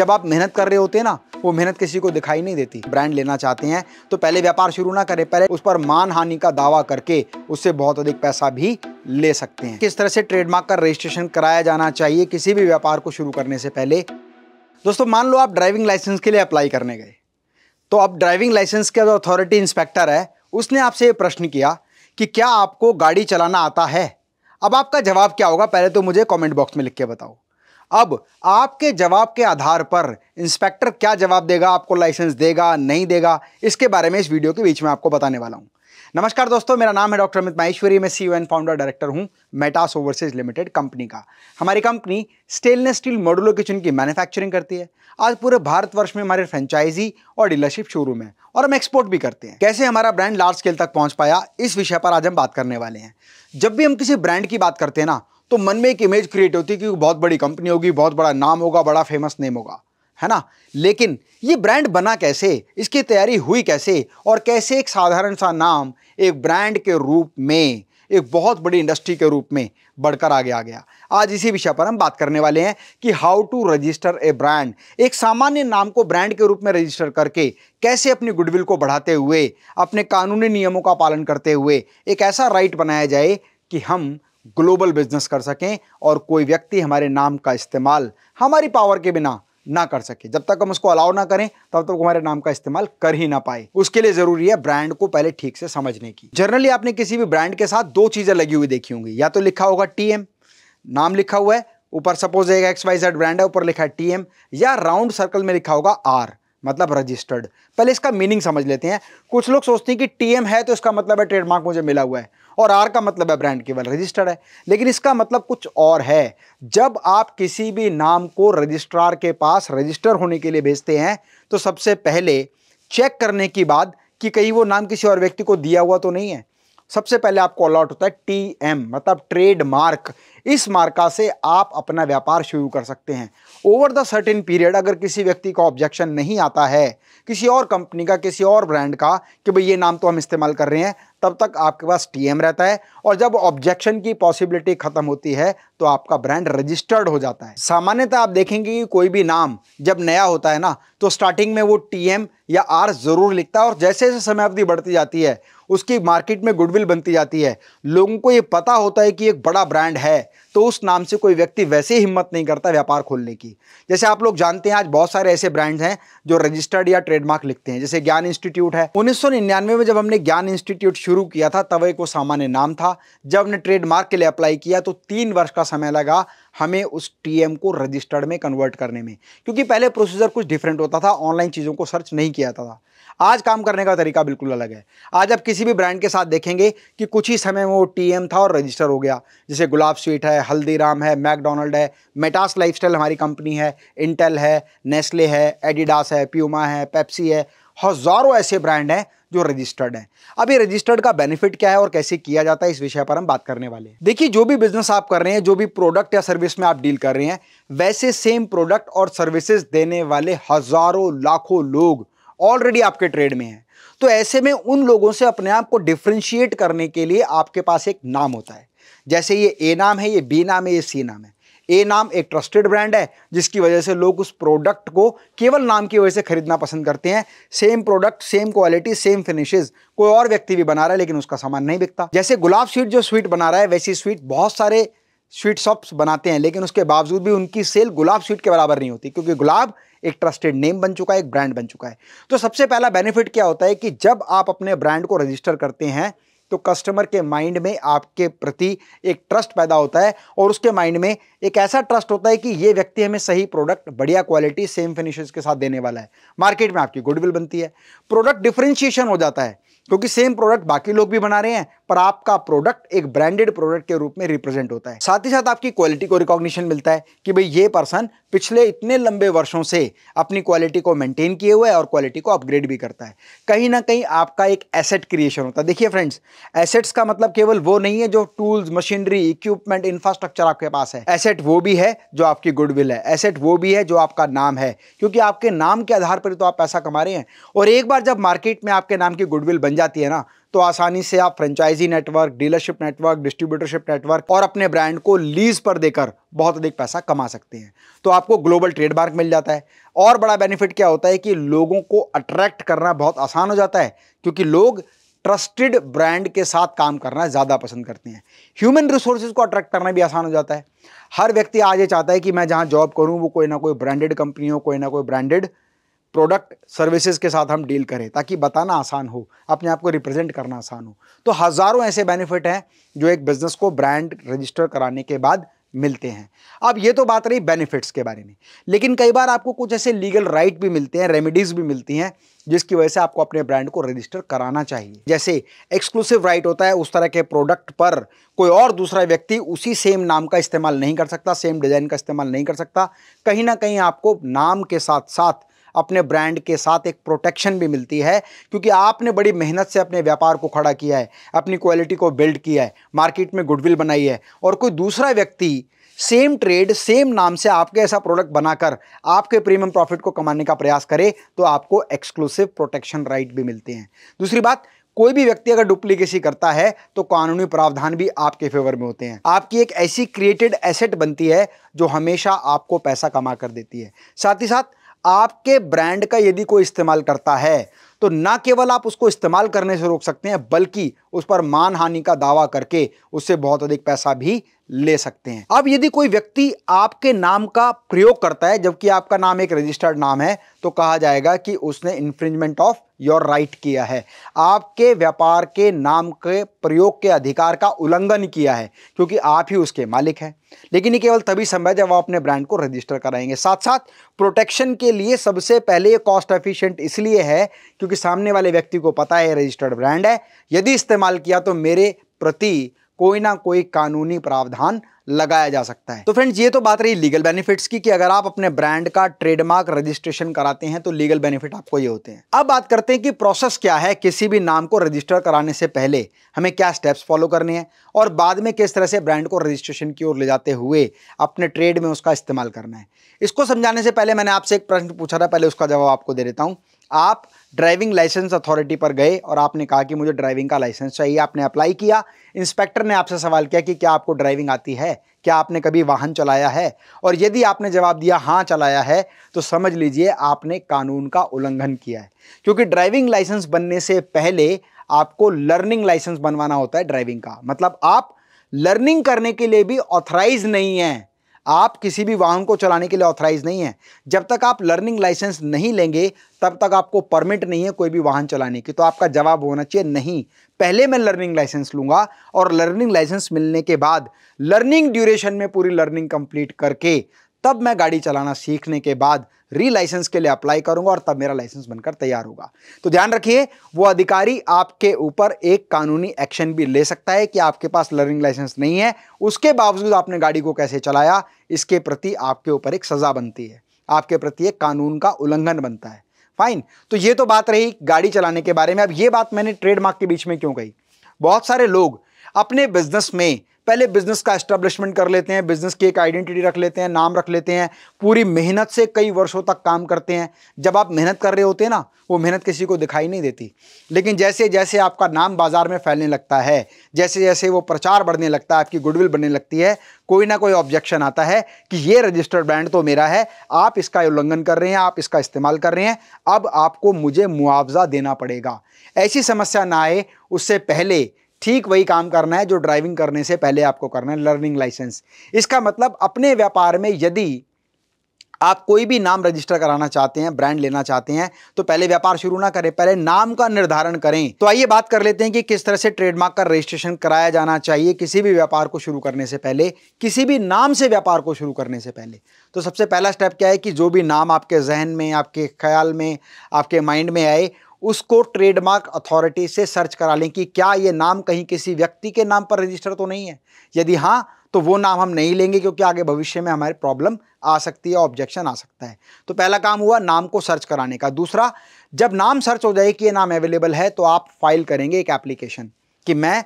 जब आप मेहनत कर रहे होते हैं ना वो मेहनत किसी को दिखाई नहीं देती ब्रांड लेना चाहते हैं तो पहले व्यापार शुरू ना करें पहले उस पर मान हानि का दावा करके उससे बहुत अधिक पैसा भी ले सकते हैं किस तरह से ट्रेडमार्क का रजिस्ट्रेशन कराया जाना चाहिए किसी भी व्यापार को शुरू करने से पहले दोस्तों मान लो आप ड्राइविंग लाइसेंस के लिए अप्लाई करने गए तो अब ड्राइविंग लाइसेंस का जो अथॉरिटी इंस्पेक्टर है उसने आपसे ये प्रश्न किया कि क्या आपको गाड़ी चलाना आता है अब आपका जवाब क्या होगा पहले तो मुझे कमेंट बॉक्स में लिख के बताओ अब आपके जवाब के आधार पर इंस्पेक्टर क्या जवाब देगा आपको लाइसेंस देगा नहीं देगा इसके बारे में इस वीडियो के बीच में आपको बताने वाला हूँ नमस्कार दोस्तों मेरा नाम है डॉक्टर अमित माहेश्वरी मैं सीईओ एन फाउंडर डायरेक्टर हूँ मेटास ओवरसीज लिमिटेड कंपनी का हमारी company stainless steel modular kitchen की मैन्युफैक्चरिंग करती है आज पूरे भारतवर्ष में हमारे फ्रेंचाइजी और डीलरशिप शोरूम है और हम एक्सपोर्ट भी करते हैं कैसे हमारा ब्रांड लार्ज स्केल तक पहुँच पाया इस विषय पर आज हम बात करने वाले हैं जब भी हम किसी ब्रांड की बात करते हैं ना तो मन में एक इमेज क्रिएट होती है कि बहुत बड़ी कंपनी होगी बहुत बड़ा नाम होगा बड़ा फेमस नेम होगा है ना लेकिन ये ब्रांड बना कैसे इसकी तैयारी हुई कैसे और कैसे एक साधारण सा नाम एक ब्रांड के रूप में एक बहुत बड़ी इंडस्ट्री के रूप में बढ़कर आगे आ गया आज इसी विषय पर हम बात करने वाले हैं कि how to register a brand एक सामान्य नाम को ब्रांड के रूप में रजिस्टर करके कैसे अपनी गुडविल को बढ़ाते हुए अपने कानूनी नियमों का पालन करते हुए एक ऐसा राइट बनाया जाए कि हम ग्लोबल बिजनेस कर सकें और कोई व्यक्ति हमारे नाम का इस्तेमाल हमारी पावर के बिना ना कर सके जब तक हम उसको अलाउ ना करें तब तक हमारे नाम का इस्तेमाल कर ही ना पाए उसके लिए जरूरी है ब्रांड को पहले ठीक से समझने की जनरली आपने किसी भी ब्रांड के साथ दो चीजें लगी हुई देखी होंगी या तो लिखा होगा टीएम नाम लिखा हुआ है ऊपर सपोज एक एक्स वाई जेड ब्रांड है ऊपर लिखा है टीएम या राउंड सर्कल में लिखा होगा आर मतलब रजिस्टर्ड पहले इसका मीनिंग समझ लेते हैं कुछ लोग सोचते हैं कि टीएम है तो इसका मतलब है ट्रेडमार्क मुझे मिला हुआ है और आर का मतलब है ब्रांड केवल रजिस्टर्ड है लेकिन इसका मतलब कुछ और है जब आप किसी भी नाम को रजिस्ट्रार के पास रजिस्टर होने के लिए भेजते हैं तो सबसे पहले चेक करने की बाद कि कहीं वो नाम किसी और व्यक्ति को दिया हुआ तो नहीं है सबसे पहले आपको अलॉट होता है टी एम मतलब ट्रेडमार्क इस मार्का से आप अपना व्यापार शुरू कर सकते हैं ओवर द सर्टेन पीरियड अगर किसी व्यक्ति का ऑब्जेक्शन नहीं आता है किसी और कंपनी का किसी और ब्रांड का कि भाई ये नाम तो हम इस्तेमाल कर रहे हैं तब तक आपके पास टीएम रहता है और जब ऑब्जेक्शन की पॉसिबिलिटी ख़त्म होती है तो आपका ब्रांड रजिस्टर्ड हो जाता है सामान्यतः आप देखेंगे कि कोई भी नाम जब नया होता है ना तो स्टार्टिंग में वो टीएम या आर ज़रूर लिखता है और जैसे जैसे समय अवधि बढ़ती जाती है उसकी मार्केट में गुडविल बनती जाती है लोगों को ये पता होता है कि एक बड़ा ब्रांड है तो उस नाम से कोई व्यक्ति वैसे ही हिम्मत नहीं करता व्यापार खोलने की जैसे आप लोग जानते हैं आज बहुत सारे ऐसे ब्रांड्स हैं जो रजिस्टर्ड या ट्रेडमार्क लिखते हैं जैसे ज्ञान इंस्टीट्यूट है उन्नीस में जब हमने ज्ञान इंस्टीट्यूट शुरू किया था तब एक वो सामान्य नाम था जब हमने ट्रेडमार्क के लिए अप्लाई किया तो तीन वर्ष का समय लगा हमें उस टीएम को रजिस्टर्ड में कन्वर्ट करने में क्योंकि पहले प्रोसीजर कुछ डिफरेंट होता था ऑनलाइन चीज़ों को सर्च नहीं किया जाता था आज काम करने का तरीका बिल्कुल अलग है आज आप किसी भी ब्रांड के साथ देखेंगे कि कुछ ही समय में वो टीएम था और रजिस्टर हो गया जैसे गुलाब स्वीट है है हल्दीराम है मैकडोनल्ड है मेटास लाइफस्टाइल हमारी कंपनी है इंटेल है नेस्ले है एडिडास है प्यूमा है पेप्सी है हज़ारों ऐसे ब्रांड हैं जो रजिस्टर्ड हैं अभी रजिस्टर्ड का बेनिफिट क्या है और कैसे किया जाता है इस विषय पर हम बात करने वाले हैं देखिए जो भी बिजनेस आप कर रहे हैं जो भी प्रोडक्ट या सर्विस में आप डील कर रहे हैं वैसे सेम प्रोडक्ट और सर्विसेज देने वाले हज़ारों लाखों लोग ऑलरेडी आपके ट्रेड में हैं तो ऐसे में उन लोगों से अपने आप को डिफ्रेंशिएट करने के लिए आपके पास एक नाम होता है जैसे ये ए नाम है ये बी नाम है ये सी नाम है ए नाम एक ट्रस्टेड ब्रांड है जिसकी वजह से लोग उस प्रोडक्ट को केवल नाम की वजह से खरीदना पसंद करते हैं same product same quality same finishes कोई और व्यक्ति भी बना रहा है लेकिन उसका सामान नहीं बिकता जैसे गुलाब स्वीट जो स्वीट बना रहा है वैसी स्वीट बहुत सारे स्वीट शॉप्स बनाते हैं लेकिन उसके बावजूद भी उनकी सेल गुलाब स्वीट के बराबर नहीं होती क्योंकि गुलाब एक ट्रस्टेड नेम बन चुका है एक ब्रांड बन चुका है तो सबसे पहला बेनिफिट क्या होता है कि जब आप अपने ब्रांड को रजिस्टर करते हैं तो कस्टमर के माइंड में आपके प्रति एक ट्रस्ट पैदा होता है और उसके माइंड में एक ऐसा ट्रस्ट होता है कि ये व्यक्ति हमें सही प्रोडक्ट बढ़िया क्वालिटी सेम फिनिशेस के साथ देने वाला है मार्केट में आपकी गुडविल बनती है प्रोडक्ट डिफ्रेंशिएशन हो जाता है क्योंकि सेम प्रोडक्ट बाकी लोग भी बना रहे हैं पर आपका प्रोडक्ट एक ब्रांडेड प्रोडक्ट के रूप में रिप्रेजेंट होता है साथ ही साथ आपकी क्वालिटी को रिकॉग्निशन मिलता है कि भाई ये पर्सन पिछले इतने लंबे वर्षों से अपनी क्वालिटी को मेंटेन किए हुए है और क्वालिटी को अपग्रेड भी करता है कहीं ना कहीं आपका एक एसेट क्रिएशन होता है देखिए फ्रेंड्स एसेट्स का मतलब केवल वो नहीं है जो टूल्स मशीनरी इक्विपमेंट इंफ्रास्ट्रक्चर आपके पास है एसेट वो भी है जो आपकी गुडविल है एसेट वो भी है जो आपका नाम है क्योंकि आपके नाम के आधार पर तो आप पैसा कमा रहे हैं और एक बार जब मार्केट में आपके नाम की गुडविल बन जाती है ना तो आसानी से आप franchisee network dealership network distributorship network और अपने ब्रांड को लीज पर देकर बहुत अधिक पैसा कमा सकते हैं तो आपको ग्लोबल ट्रेडमार्क मिल जाता है और बड़ा बेनिफिट क्या होता है कि लोगों को अट्रैक्ट करना बहुत आसान हो जाता है क्योंकि लोग ट्रस्टेड ब्रांड के साथ काम करना ज़्यादा पसंद करते हैं ह्यूमन रिसोर्सेज को अट्रैक्ट करना भी आसान हो जाता है हर व्यक्ति आज ये चाहता है कि मैं जहाँ जॉब करूँ वो कोई ना कोई ब्रांडेड कंपनी हो कोई ना कोई ब्रांडेड प्रोडक्ट सर्विसेज के साथ हम डील करें ताकि बताना आसान हो अपने आप को रिप्रेजेंट करना आसान हो तो हज़ारों ऐसे बेनिफिट हैं जो एक बिज़नेस को ब्रांड रजिस्टर कराने के बाद मिलते हैं अब ये तो बात रही बेनिफिट्स के बारे में लेकिन कई बार आपको कुछ ऐसे लीगल राइट भी मिलते हैं रेमेडीज़ भी मिलती हैं जिसकी वजह से आपको अपने ब्रांड को रजिस्टर कराना चाहिए जैसे एक्सक्लूसिव राइट होता है उस तरह के प्रोडक्ट पर कोई और दूसरा व्यक्ति उसी सेम नाम का इस्तेमाल नहीं कर सकता सेम डिज़ाइन का इस्तेमाल नहीं कर सकता कहीं ना कहीं आपको नाम के साथ साथ अपने ब्रांड के साथ एक प्रोटेक्शन भी मिलती है क्योंकि आपने बड़ी मेहनत से अपने व्यापार को खड़ा किया है अपनी क्वालिटी को बिल्ड किया है मार्केट में गुडविल बनाई है और कोई दूसरा व्यक्ति सेम ट्रेड सेम नाम से आपके ऐसा प्रोडक्ट बनाकर आपके प्रीमियम प्रॉफिट को कमाने का प्रयास करे तो आपको एक्सक्लूसिव प्रोटेक्शन राइट भी मिलते हैं दूसरी बात कोई भी व्यक्ति अगर डुप्लीकेसी करता है तो कानूनी प्रावधान भी आपके फेवर में होते हैं आपकी एक ऐसी क्रिएटेड एसेट बनती है जो हमेशा आपको पैसा कमा कर देती है साथ ही साथ आपके ब्रांड का यदि कोई इस्तेमाल करता है तो ना केवल आप उसको इस्तेमाल करने से रोक सकते हैं बल्कि उस पर मान हानि का दावा करके उससे बहुत अधिक पैसा भी ले सकते हैं अब यदि कोई व्यक्ति आपके नाम का प्रयोग करता है जबकि आपका नाम एक रजिस्टर्ड नाम है तो कहा जाएगा कि उसने इन्फ्रिंजमेंट ऑफ योर राइट किया है आपके व्यापार के नाम के प्रयोग के अधिकार का उल्लंघन किया है क्योंकि आप ही उसके मालिक हैं लेकिन ये केवल तभी संभव जब आप अपने ब्रांड को रजिस्टर कराएंगे साथ साथ प्रोटेक्शन के लिए सबसे पहले ये कॉस्ट एफिशिएंट इसलिए है क्योंकि सामने वाले व्यक्ति को पता है रजिस्टर्ड ब्रांड है यदि इस्तेमाल किया तो मेरे प्रति कोई ना कोई कानूनी प्रावधान लगाया जा सकता है तो फ्रेंड्स ये तो बात रही लीगल बेनिफिट्स की कि अगर आप अपने ब्रांड का ट्रेडमार्क रजिस्ट्रेशन कराते हैं तो लीगल बेनिफिट आपको ये होते हैं अब बात करते हैं कि प्रोसेस क्या है किसी भी नाम को रजिस्टर कराने से पहले हमें क्या स्टेप्स फॉलो करने हैं और बाद में किस तरह से ब्रांड को रजिस्ट्रेशन की ओर ले जाते हुए अपने ट्रेड में उसका इस्तेमाल करना है इसको समझाने से पहले मैंने आपसे एक प्रश्न पूछा था पहले उसका जवाब आपको दे देता हूँ आप ड्राइविंग लाइसेंस अथॉरिटी पर गए और आपने कहा कि मुझे ड्राइविंग का लाइसेंस चाहिए आपने अप्लाई किया इंस्पेक्टर ने आपसे सवाल किया कि क्या आपको ड्राइविंग आती है क्या आपने कभी वाहन चलाया है और यदि आपने जवाब दिया हाँ चलाया है तो समझ लीजिए आपने कानून का उल्लंघन किया है क्योंकि ड्राइविंग लाइसेंस बनने से पहले आपको लर्निंग लाइसेंस बनवाना होता है ड्राइविंग का मतलब आप लर्निंग करने के लिए भी ऑथराइज नहीं हैं आप किसी भी वाहन को चलाने के लिए ऑथराइज नहीं है जब तक आप लर्निंग लाइसेंस नहीं लेंगे तब तक आपको परमिट नहीं है कोई भी वाहन चलाने की तो आपका जवाब होना चाहिए नहीं पहले मैं लर्निंग लाइसेंस लूंगा और लर्निंग लाइसेंस मिलने के बाद लर्निंग ड्यूरेशन में पूरी लर्निंग कंप्लीट करके तब मैं गाड़ी चलाना सीखने के बाद री लाइसेंस के लिए अप्लाई करूंगा और तब मेरा लाइसेंस बनकर तैयार होगा तो ध्यान रखिए वो अधिकारी आपके ऊपर एक कानूनी एक्शन भी ले सकता है कि आपके पास लर्निंग लाइसेंस नहीं है उसके बावजूद आपने गाड़ी को कैसे चलाया इसके प्रति आपके ऊपर एक सज़ा बनती है आपके प्रति एक कानून का उल्लंघन बनता है फाइन तो ये तो बात रही गाड़ी चलाने के बारे में अब ये बात मैंने ट्रेडमार्क के बीच में क्यों कही बहुत सारे लोग अपने बिजनेस में पहले बिजनेस का एस्टेब्लिशमेंट कर लेते हैं बिजनेस की एक आइडेंटिटी रख लेते हैं नाम रख लेते हैं पूरी मेहनत से कई वर्षों तक काम करते हैं जब आप मेहनत कर रहे होते हैं ना वो मेहनत किसी को दिखाई नहीं देती लेकिन जैसे जैसे आपका नाम बाजार में फैलने लगता है जैसे जैसे वो प्रचार बढ़ने लगता है आपकी गुडविल बनने लगती है कोई ना कोई ऑब्जेक्शन आता है कि ये रजिस्टर्ड ब्रांड तो मेरा है आप इसका उल्लंघन कर रहे हैं आप इसका इस्तेमाल कर रहे हैं अब आपको मुझे मुआवजा देना पड़ेगा ऐसी समस्या ना आए उससे पहले ठीक वही काम करना है जो ड्राइविंग करने से पहले आपको करना है लर्निंग लाइसेंस इसका मतलब अपने व्यापार में यदि आप कोई भी नाम रजिस्टर कराना चाहते हैं ब्रांड लेना चाहते हैं तो पहले व्यापार शुरू ना करें पहले नाम का निर्धारण करें तो आइए बात कर लेते हैं कि किस तरह से ट्रेडमार्क का रजिस्ट्रेशन कराया जाना चाहिए किसी भी व्यापार को शुरू करने से पहले किसी भी नाम से व्यापार को शुरू करने से पहले तो सबसे पहला स्टेप क्या है कि जो भी नाम आपके जहन में आपके ख्याल में आपके माइंड में आए उसको ट्रेडमार्क अथॉरिटी से सर्च करा लें कि क्या ये नाम कहीं किसी व्यक्ति के नाम पर रजिस्टर तो नहीं है यदि हाँ तो वो नाम हम नहीं लेंगे क्योंकि आगे भविष्य में हमारी प्रॉब्लम आ सकती है ऑब्जेक्शन आ सकता है तो पहला काम हुआ नाम को सर्च कराने का दूसरा जब नाम सर्च हो जाए कि ये नाम अवेलेबल है तो आप फाइल करेंगे एक एप्लीकेशन कि मैं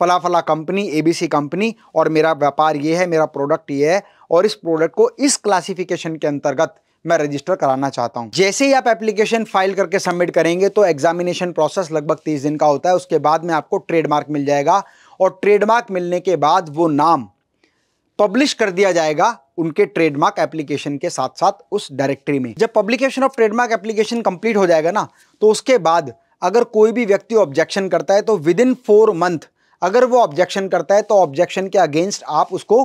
फला फला कंपनी एबीसी कंपनी और मेरा व्यापार ये है मेरा प्रोडक्ट ये है और इस प्रोडक्ट को इस क्लासिफिकेशन के अंतर्गत मैं रजिस्टर कराना चाहता हूँ जैसे ही आप एप्लीकेशन फाइल करके सबमिट करेंगे तो एग्जामिनेशन प्रोसेस लगभग तीस दिन का होता है उसके बाद में आपको ट्रेडमार्क मिल जाएगा और ट्रेडमार्क मिलने के बाद वो नाम पब्लिश कर दिया जाएगा उनके ट्रेडमार्क एप्लीकेशन के साथ साथ उस डायरेक्टरी में जब publication of trademark application complete हो जाएगा ना तो उसके बाद अगर कोई भी व्यक्ति ऑब्जेक्शन करता है तो विद इन फोर मंथ अगर वो ऑब्जेक्शन करता है तो ऑब्जेक्शन के अगेंस्ट आप उसको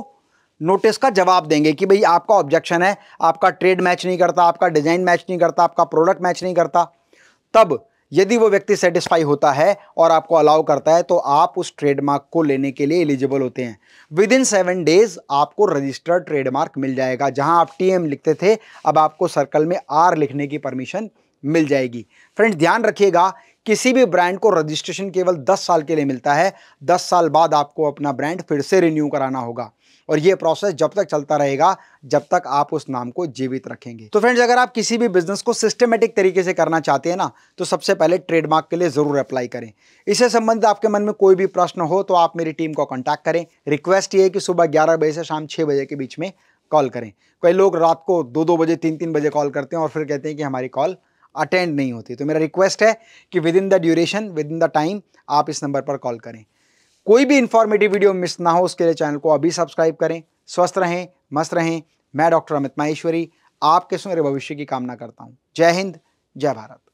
नोटिस का जवाब देंगे कि भाई आपका ऑब्जेक्शन है आपका ट्रेड मैच नहीं करता आपका डिज़ाइन मैच नहीं करता आपका प्रोडक्ट मैच नहीं करता तब यदि वो व्यक्ति सेटिस्फाई होता है और आपको अलाउ करता है तो आप उस ट्रेडमार्क को लेने के लिए एलिजिबल होते हैं विद इन सेवन डेज आपको रजिस्टर्ड ट्रेडमार्क मिल जाएगा जहां आप टीएम लिखते थे अब आपको सर्कल में आर लिखने की परमिशन मिल जाएगी फ्रेंड्स ध्यान रखिएगा किसी भी ब्रांड को रजिस्ट्रेशन केवल 10 साल के लिए मिलता है 10 साल बाद आपको अपना ब्रांड फिर से रिन्यू कराना होगा और ये प्रोसेस जब तक चलता रहेगा जब तक आप उस नाम को जीवित रखेंगे तो फ्रेंड्स अगर आप किसी भी बिजनेस को सिस्टमेटिक तरीके से करना चाहते हैं ना तो सबसे पहले ट्रेडमार्क के लिए ज़रूर अप्लाई करें इससे संबंधित आपके मन में कोई भी प्रश्न हो तो आप मेरी टीम को कॉन्टैक्ट करें रिक्वेस्ट ये कि सुबह ग्यारह बजे से शाम छः बजे के बीच में कॉल करें कई लोग रात को दो दो बजे तीन तीन बजे कॉल करते हैं और फिर कहते हैं कि हमारी कॉल अटेंड नहीं होती तो मेरा रिक्वेस्ट है कि within the duration within the time आप इस नंबर पर कॉल करें कोई भी इंफॉर्मेटिव वीडियो मिस ना हो उसके लिए चैनल को अभी सब्सक्राइब करें स्वस्थ रहें मस्त रहें मैं डॉक्टर अमित माहेश्वरी आपके सुनहरे भविष्य की कामना करता हूँ जय हिंद जय भारत